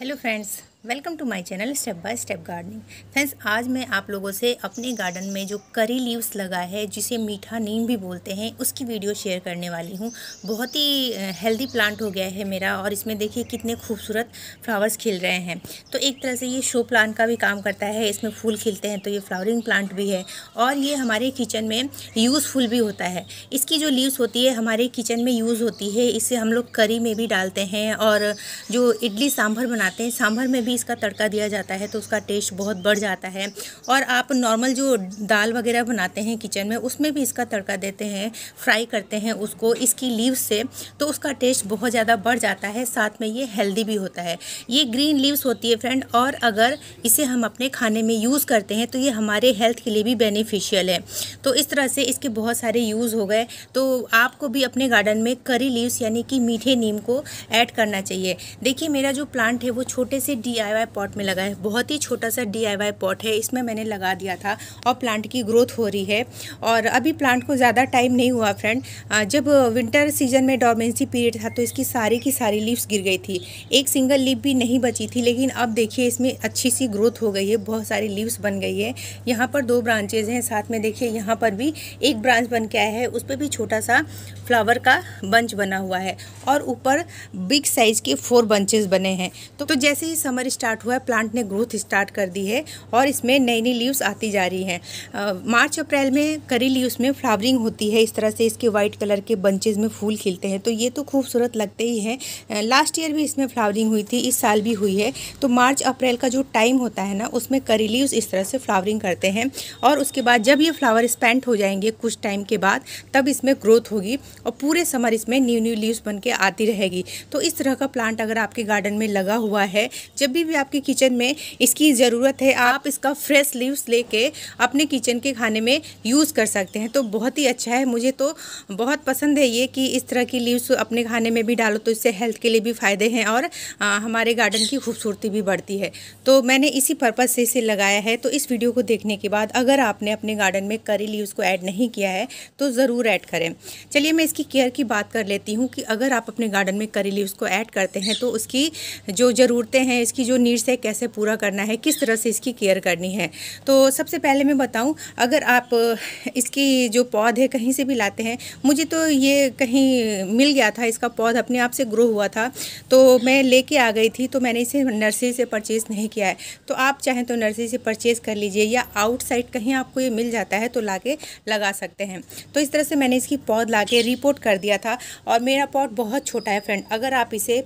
Hello friends, welcome to my channel step by step gardening friends आज मैं आप लोगों से अपने गार्डन में जो करी लीव्स लगा है जिसे मीठा नीम भी बोलते हैं उसकी वीडियो शेयर करने वाली हूँ बहुत ही हेल्दी प्लांट हो गया है मेरा और इसमें देखिए कितने खूबसूरत फ्लावर्स खिल रहे हैं तो एक तरह से ये शो प्लांट का भी काम करता है इसमें फूल खिलते हैं तो ये फ्लावरिंग प्लांट भी है और ये हमारे किचन में यूज़फुल भी होता है इसकी जो लीव्स होती है हमारे किचन में यूज़ होती है इसे हम लोग करी में भी डालते हैं और जो इडली सांभर बनाते हैं सांभर में भी भी इसका तड़का दिया जाता है तो उसका टेस्ट बहुत बढ़ जाता है और आप नॉर्मल जो दाल वगैरह बनाते हैं किचन में उसमें भी इसका तड़का देते हैं फ्राई करते हैं उसको इसकी लीव्स से तो उसका टेस्ट बहुत ज़्यादा बढ़ जाता है साथ में ये हेल्दी भी होता है ये ग्रीन लीव्स होती है फ्रेंड और अगर इसे हम अपने खाने में यूज़ करते हैं तो ये हमारे हेल्थ के लिए भी बेनिफिशियल है तो इस तरह से इसके बहुत सारे यूज़ हो गए तो आपको भी अपने गार्डन में करी लीव्स यानी कि मीठे नीम को ऐड करना चाहिए देखिए मेरा जो प्लांट है वो छोटे से डी डीआईवाई पॉट में लगाए बहुत ही छोटा सा डीआईवाई पॉट है इसमें मैंने लगा दिया था और प्लांट की ग्रोथ हो रही है और अभी प्लांट को ज़्यादा टाइम नहीं हुआ फ्रेंड जब विंटर सीजन में डॉर्मेंसी पीरियड था तो इसकी सारी की सारी लीव्स गिर गई थी एक सिंगल लीव भी नहीं बची थी लेकिन अब देखिए इसमें अच्छी सी ग्रोथ हो गई है बहुत सारी लीव्स बन गई है यहाँ पर दो ब्रांचेज हैं साथ में देखिए यहाँ पर भी एक ब्रांच बन के आया है उस पर भी छोटा सा फ्लावर का बंच बना हुआ है और ऊपर बिग साइज़ के फोर बंचेज बने हैं तो, तो जैसे ही समर स्टार्ट हुआ है प्लांट ने ग्रोथ स्टार्ट कर दी है और इसमें नई नई लीव्स आती जा रही हैं मार्च अप्रैल में करी लीव्स में फ्लावरिंग होती है इस तरह से इसके वाइट कलर के बंचेज में फूल खिलते हैं तो ये तो खूबसूरत लगते ही हैं लास्ट ईयर भी इसमें फ्लावरिंग हुई थी इस साल भी हुई है तो मार्च अप्रैल का जो टाइम होता है ना उसमें करी लीव्स इस तरह से फ्लावरिंग करते हैं और उसके बाद जब ये फ्लावर स्पेंट हो जाएंगे कुछ टाइम के बाद तब इसमें ग्रोथ होगी और पूरे समर इसमें न्यू न्यू लीव्स बन के आती रहेगी तो इस तरह का प्लांट अगर आपके गार्डन में लगा हुआ है जब भी कभी भी आपके किचन में इसकी ज़रूरत है आप इसका फ्रेश लीव्स लेके अपने किचन के खाने में यूज़ कर सकते हैं तो बहुत ही अच्छा है मुझे तो बहुत पसंद है ये कि इस तरह की लीव्स अपने खाने में भी डालो तो इससे हेल्थ के लिए भी फ़ायदे हैं और आ, हमारे गार्डन की खूबसूरती भी बढ़ती है तो मैंने इसी पर्पज़ से इसे लगाया है तो इस वीडियो को देखने के बाद अगर आपने अपने गार्डन में करी लीव्स को ऐड नहीं किया है तो ज़रूर ऐड करें चलिए मैं इसकी केयर की बात कर लेती हूँ कि अगर आप अपने गार्डन में करी लीव्स को ऐड करते हैं तो उसकी जो ज़रूरतें हैं इसकी जो नीड्स है कैसे पूरा करना है किस तरह से इसकी केयर करनी है तो सबसे पहले मैं बताऊँ अगर आप इसकी जो पौध है कहीं से भी लाते हैं मुझे तो ये कहीं मिल गया था इसका पौध अपने आप से ग्रो हुआ था तो मैं लेके आ गई थी तो मैंने इसे नर्सरी से परचेज़ नहीं किया है तो आप चाहें तो नर्सरी से परचेज़ कर लीजिए या आउटसाइड कहीं आपको ये मिल जाता है तो ला लगा सकते हैं तो इस तरह से मैंने इसकी पौध ला रिपोर्ट कर दिया था और मेरा पॉट बहुत छोटा है फ्रेंड अगर आप इसे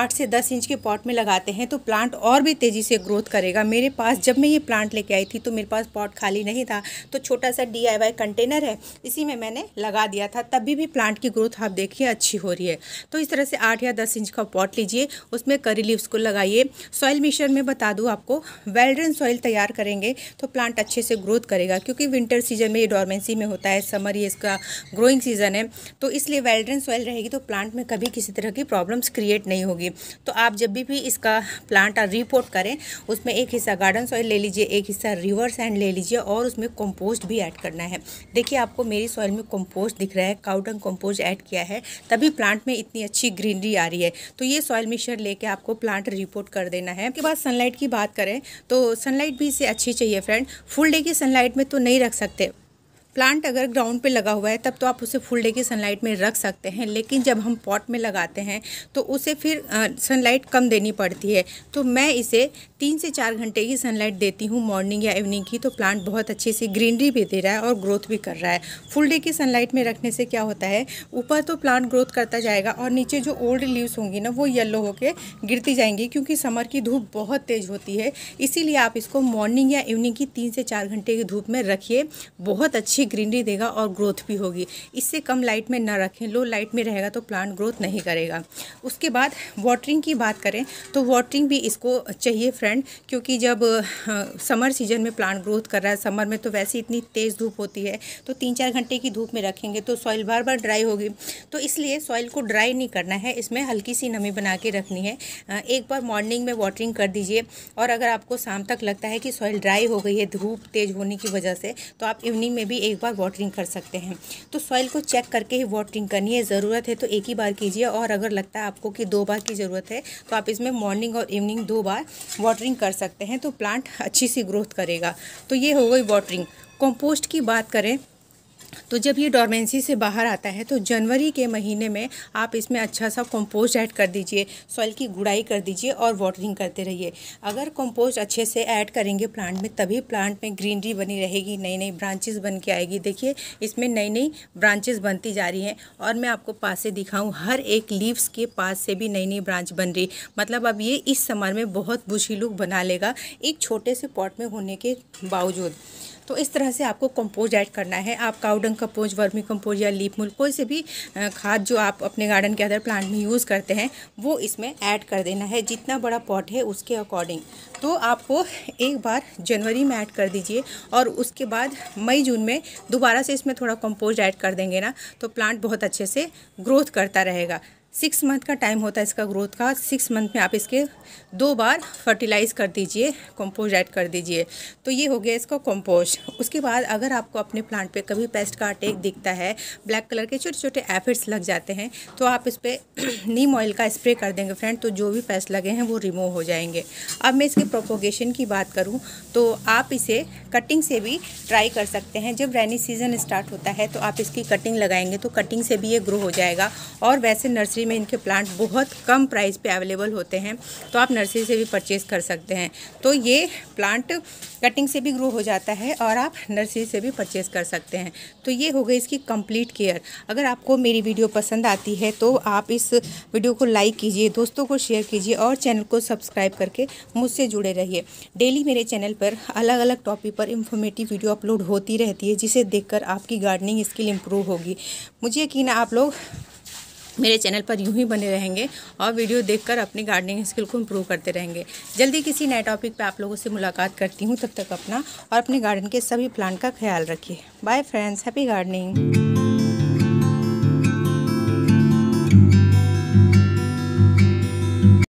आठ से दस इंच के पॉट में लगाते हैं तो प्लांट और भी तेज़ी से ग्रोथ करेगा मेरे पास जब मैं ये प्लांट लेके आई थी तो मेरे पास पॉट खाली नहीं था तो छोटा सा डी कंटेनर है इसी में मैंने लगा दिया था तभी भी प्लांट की ग्रोथ आप देखिए अच्छी हो रही है तो इस तरह से आठ या दस इंच का पॉट लीजिए उसमें करी लीव्स को लगाइए सॉइल मिशन में बता दूँ आपको वेल्ड्रन सॉइल तैयार करेंगे तो प्लांट अच्छे से ग्रोथ करेगा क्योंकि विंटर सीजन में ये डॉर्मेंसी में होता है समर ये इसका ग्रोइंग सीजन है तो इसलिए वेल्ड्रन सॉइल रहेगी तो प्लांट में कभी किसी तरह की प्रॉब्लम्स क्रिएट नहीं होगी तो आप जब भी भी इसका प्लांट रिपोर्ट करें उसमें एक हिस्सा गार्डन सॉइल ले लीजिए एक हिस्सा रिवर सैंड ले लीजिए और उसमें कंपोस्ट भी ऐड करना है देखिए आपको मेरी सॉइल में कंपोस्ट दिख रहा है काउडंग कंपोस्ट ऐड किया है तभी प्लांट में इतनी अच्छी ग्रीनरी आ रही है तो ये सॉइल मिक्सर लेके आपको प्लांट रिपोर्ट कर देना है उसके बाद सनलाइट की बात करें तो सनलाइट भी इसे अच्छी चाहिए फ्रेंड फुल डे की सनलाइट में तो नहीं रख सकते प्लांट अगर ग्राउंड पे लगा हुआ है तब तो आप उसे फुल डे की सनलाइट में रख सकते हैं लेकिन जब हम पॉट में लगाते हैं तो उसे फिर सनलाइट कम देनी पड़ती है तो मैं इसे तीन से चार घंटे की सनलाइट देती हूँ मॉर्निंग या इवनिंग की तो प्लांट बहुत अच्छे से ग्रीनरी भी दे रहा है और ग्रोथ भी कर रहा है फुल डे की सनलाइट में रखने से क्या होता है ऊपर तो प्लांट ग्रोथ करता जाएगा और नीचे जो ओल्ड लीव्स होंगी ना वो येल्लो होकर गिरती जाएंगी क्योंकि समर की धूप बहुत तेज़ होती है इसीलिए आप इसको मॉर्निंग या इवनिंग की तीन से चार घंटे की धूप में रखिए बहुत अच्छी अच्छी ग्रीनरी देगा और ग्रोथ भी होगी इससे कम लाइट में ना रखें लो लाइट में रहेगा तो प्लांट ग्रोथ नहीं करेगा उसके बाद वाटरिंग की बात करें तो वाटरिंग भी इसको चाहिए फ्रेंड क्योंकि जब समर सीजन में प्लांट ग्रोथ कर रहा है समर में तो वैसे इतनी तेज़ धूप होती है तो तीन चार घंटे की धूप में रखेंगे तो सॉइल बार बार ड्राई होगी तो इसलिए सॉइल को ड्राई नहीं करना है इसमें हल्की सी नमी बना के रखनी है एक बार मॉर्निंग में वाटरिंग कर दीजिए और अगर आपको शाम तक लगता है कि सॉइल ड्राई हो गई है धूप तेज़ होने की वजह से तो आप इवनिंग में भी एक एक बार वाटरिंग कर सकते हैं तो सॉइल को चेक करके ही वाटरिंग करनी है ज़रूरत है तो एक ही बार कीजिए और अगर लगता है आपको कि दो बार की ज़रूरत है तो आप इसमें मॉर्निंग और इवनिंग दो बार वाटरिंग कर सकते हैं तो प्लांट अच्छी सी ग्रोथ करेगा तो ये हो गई वाटरिंग कंपोस्ट की बात करें तो जब ये डोरमेंसी से बाहर आता है तो जनवरी के महीने में आप इसमें अच्छा सा कंपोस्ट ऐड कर दीजिए सॉइल की गुड़ाई कर दीजिए और वाटरिंग करते रहिए अगर कंपोस्ट अच्छे से ऐड करेंगे प्लांट में तभी प्लांट में ग्रीनरी बनी रहेगी नई नई ब्रांचेस बन के आएगी देखिए इसमें नई नई ब्रांचेस बनती जा रही हैं और मैं आपको पास से दिखाऊँ हर एक लीव्स के पास से भी नई नई ब्रांच बन रही मतलब अब ये इस समर में बहुत बुशी लुक बना लेगा एक छोटे से पॉट में होने के बावजूद तो इस तरह से आपको कंपोज ऐड करना है आप काउडंग कंपोज वर्मी कंपोज या लीप मूल कोई से भी खाद जो आप अपने गार्डन के अदर प्लांट में यूज़ करते हैं वो इसमें ऐड कर देना है जितना बड़ा पॉट है उसके अकॉर्डिंग तो आपको एक बार जनवरी में ऐड कर दीजिए और उसके बाद मई जून में दोबारा से इसमें थोड़ा कंपोज ऐड कर देंगे ना तो प्लांट बहुत अच्छे से ग्रोथ करता रहेगा सिक्स मंथ का टाइम होता है इसका ग्रोथ का सिक्स मंथ में आप इसके दो बार फर्टिलाइज़ कर दीजिए कंपोज ऐड कर दीजिए तो ये हो गया इसका कंपोज उसके बाद अगर आपको अपने प्लांट पे कभी पेस्ट का अटैक दिखता है ब्लैक कलर के छोटे छोटे एफिड्स लग जाते हैं तो आप इस पर नीम ऑयल का स्प्रे कर देंगे फ्रेंड तो जो भी पेस्ट लगे हैं वो रिमूव हो जाएंगे अब मैं इसके प्रोपोगेशन की बात करूँ तो आप इसे कटिंग से भी ट्राई कर सकते हैं जब रेनी सीजन स्टार्ट होता है तो आप इसकी कटिंग लगाएंगे तो कटिंग से भी ये ग्रो हो जाएगा और वैसे नर्सरी नर्सरी में इनके प्लांट बहुत कम प्राइस पे अवेलेबल होते हैं तो आप नर्सरी से भी परचेज़ कर सकते हैं तो ये प्लांट कटिंग से भी ग्रो हो जाता है और आप नर्सरी से भी परचेज़ कर सकते हैं तो ये हो गई इसकी कंप्लीट केयर अगर आपको मेरी वीडियो पसंद आती है तो आप इस वीडियो को लाइक कीजिए दोस्तों को शेयर कीजिए और चैनल को सब्सक्राइब करके मुझसे जुड़े रहिए डेली मेरे चैनल पर अलग अलग टॉपिक पर इंफॉर्मेटिव वीडियो अपलोड होती रहती है जिसे देखकर आपकी गार्डनिंग स्किल इम्प्रूव होगी मुझे यकीन आप लोग मेरे चैनल पर यूं ही बने रहेंगे और वीडियो देखकर अपनी गार्डनिंग स्किल को इम्प्रूव करते रहेंगे जल्दी किसी नए टॉपिक पे आप लोगों से मुलाकात करती हूँ तब तक अपना और अपने गार्डन के सभी प्लांट का ख्याल रखिए बाय फ्रेंड्स हैप्पी गार्डनिंग